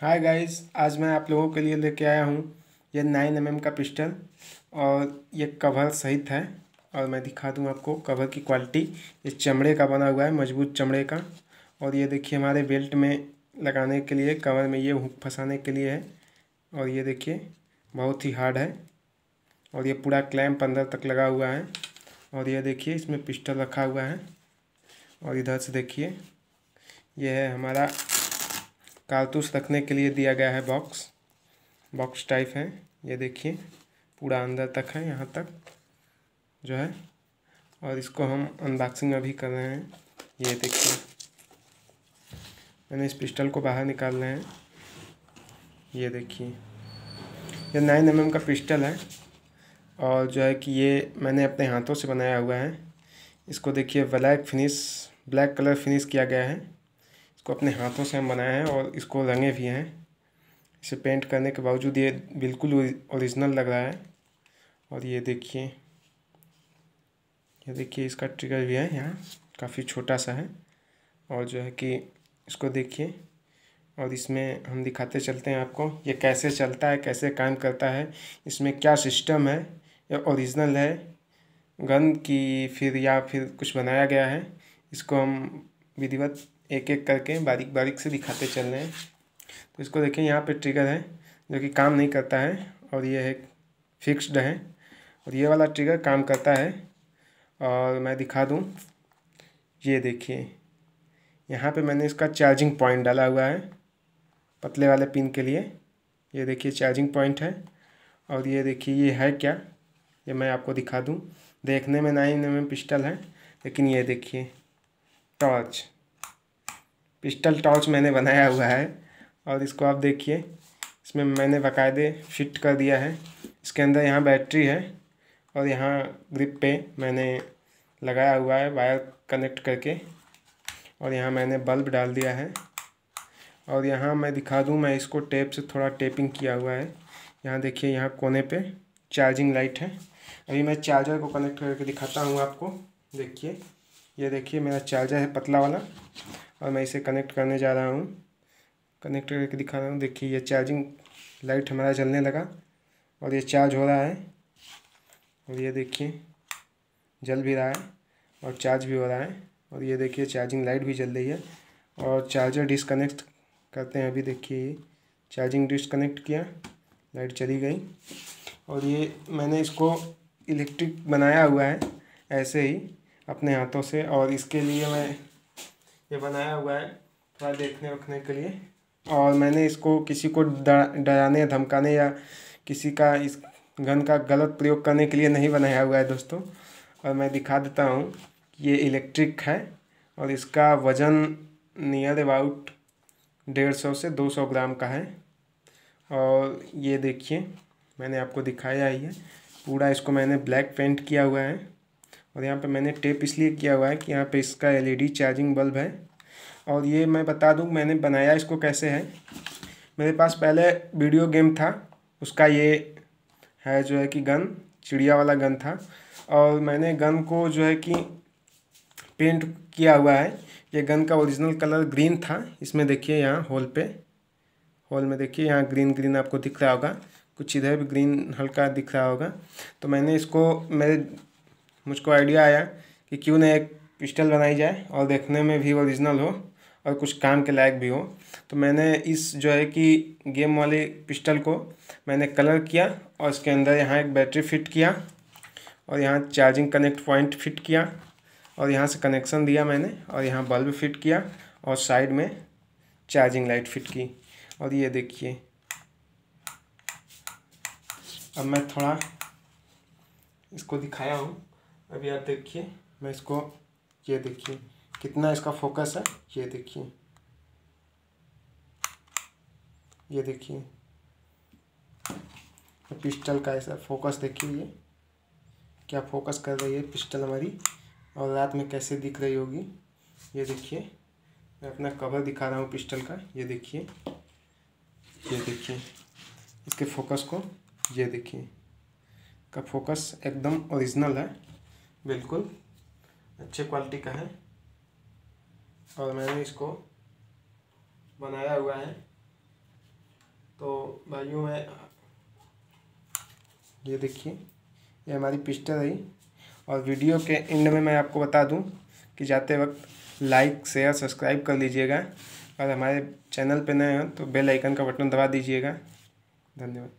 hi guys आज मैं आप लोगों के लिए लेके आया हूँ यह नाइन एम का पिस्टल और ये कवर सहित है और मैं दिखा दूँ आपको कवर की क्वालिटी ये चमड़े का बना हुआ है मजबूत चमड़े का और ये देखिए हमारे बेल्ट में लगाने के लिए कवर में ये हुक फंसाने के लिए है और ये देखिए बहुत ही हार्ड है और ये पूरा क्लैम्प अंदर तक लगा हुआ है और ये देखिए इसमें पिस्टल रखा हुआ है और इधर से देखिए यह है हमारा कारतूस रखने के लिए दिया गया है बॉक्स बॉक्स टाइप है ये देखिए पूरा अंदर तक है यहाँ तक जो है और इसको हम अनबॉक्सिंग अभी कर रहे हैं ये देखिए मैंने इस पिस्टल को बाहर निकाल रहे हैं ये देखिए यह नाइन एम का पिस्टल है और जो है कि ये मैंने अपने हाथों से बनाया हुआ है इसको देखिए black finish black colour finish किया गया है इसको अपने हाथों से हम बनाए हैं और इसको रंगे भी हैं इसे पेंट करने के बावजूद ये बिल्कुल ओरिजिनल लग रहा है और ये देखिए ये देखिए इसका ट्रिगर भी है यहाँ काफ़ी छोटा सा है और जो है कि इसको देखिए और इसमें हम दिखाते चलते हैं आपको ये कैसे चलता है कैसे काम करता है इसमें क्या सिस्टम है या ओरिजिनल है गन की फिर या फिर कुछ बनाया गया है इसको हम विधिवत एक एक करके बारीक बारीक से दिखाते चल रहे हैं तो इसको देखिए यहाँ पे ट्रिगर है जो कि काम नहीं करता है और ये है फिक्स्ड है और ये वाला ट्रिगर काम करता है और मैं दिखा दूँ ये देखिए यहाँ पे मैंने इसका चार्जिंग पॉइंट डाला हुआ है पतले वाले पिन के लिए ये देखिए चार्जिंग पॉइंट है और ये देखिए ये है क्या ये मैं आपको दिखा दूँ देखने में नाइन एम पिस्टल है लेकिन ये देखिए टॉर्च पिस्टल टॉर्च मैंने बनाया हुआ है और इसको आप देखिए इसमें मैंने बाकायदे फिट कर दिया है इसके अंदर यहाँ बैटरी है और यहाँ ग्रिप पे मैंने लगाया हुआ है वायर कनेक्ट करके और यहाँ मैंने बल्ब डाल दिया है और यहाँ मैं दिखा दूँ मैं इसको टेप से थोड़ा टेपिंग किया हुआ है यहाँ देखिए यहाँ कोने पे चार्जिंग लाइट है अभी मैं चार्जर को कनेक्ट करके दिखाता हूँ आपको देखिए ये देखिए मेरा चार्जर है पतला वाला और मैं इसे कनेक्ट करने जा रहा हूँ कनेक्ट करके दिखा रहा हूँ देखिए ये चार्जिंग लाइट हमारा जलने लगा और ये चार्ज हो रहा है और ये देखिए जल भी रहा है और चार्ज भी हो रहा है और ये देखिए चार्जिंग लाइट भी जल रही है और चार्जर डिसकनेक्ट करते हैं अभी देखिए चार्जिंग डिसकनेक्ट किया लाइट चली गई और ये मैंने इसको इलेक्ट्रिक बनाया हुआ है ऐसे ही अपने हाथों से और इसके लिए मैं ये बनाया हुआ है थोड़ा देखने रखने के लिए और मैंने इसको किसी को डराने धमकाने या किसी का इस गन का गलत प्रयोग करने के लिए नहीं बनाया हुआ है दोस्तों और मैं दिखा देता हूँ ये इलेक्ट्रिक है और इसका वज़न नियर अबाउट डेढ़ सौ से दो सौ ग्राम का है और ये देखिए मैंने आपको दिखाया ही है पूरा इसको मैंने ब्लैक पेंट किया हुआ है और यहाँ पे मैंने टेप इसलिए किया हुआ है कि यहाँ पे इसका एलईडी चार्जिंग बल्ब है और ये मैं बता दूँ मैंने बनाया इसको कैसे है मेरे पास पहले वीडियो गेम था उसका ये है जो है कि गन चिड़िया वाला गन था और मैंने गन को जो है कि पेंट किया हुआ है ये गन का ओरिजिनल कलर ग्रीन था इसमें देखिए यहाँ होल पे होल में देखिए यहाँ ग्रीन ग्रीन आपको दिख रहा होगा कुछ इधर भी ग्रीन हल्का दिख रहा होगा तो मैंने इसको मेरे मुझको आइडिया आया कि क्यों ना एक पिस्टल बनाई जाए और देखने में भी ओरिजिनल हो और कुछ काम के लायक भी हो तो मैंने इस जो है कि गेम वाली पिस्टल को मैंने कलर किया और इसके अंदर यहाँ एक बैटरी फिट किया और यहाँ चार्जिंग कनेक्ट पॉइंट फिट किया और यहाँ से कनेक्शन दिया मैंने और यहाँ बल्ब फिट किया और साइड में चार्जिंग लाइट फिट की और ये देखिए अब मैं थोड़ा इसको दिखाया हूँ अभी आप देखिए मैं इसको ये देखिए कितना इसका फोकस है ये देखिए ये देखिए पिस्टल का ऐसा फोकस देखिए ये क्या फोकस कर रही है पिस्टल हमारी और रात में कैसे दिख रही होगी ये देखिए मैं अपना कवर दिखा रहा हूँ पिस्टल का ये देखिए ये देखिए इसके फोकस को ये देखिए का फोकस एकदम ओरिजिनल है बिल्कुल अच्छे क्वालिटी का है और मैंने इसको बनाया हुआ है तो भाइयों मैं ये देखिए ये हमारी पिस्टल रही और वीडियो के एंड में मैं आपको बता दूं कि जाते वक्त लाइक शेयर सब्सक्राइब कर लीजिएगा और हमारे चैनल पर नए हैं तो बेल आइकन का बटन दबा दीजिएगा धन्यवाद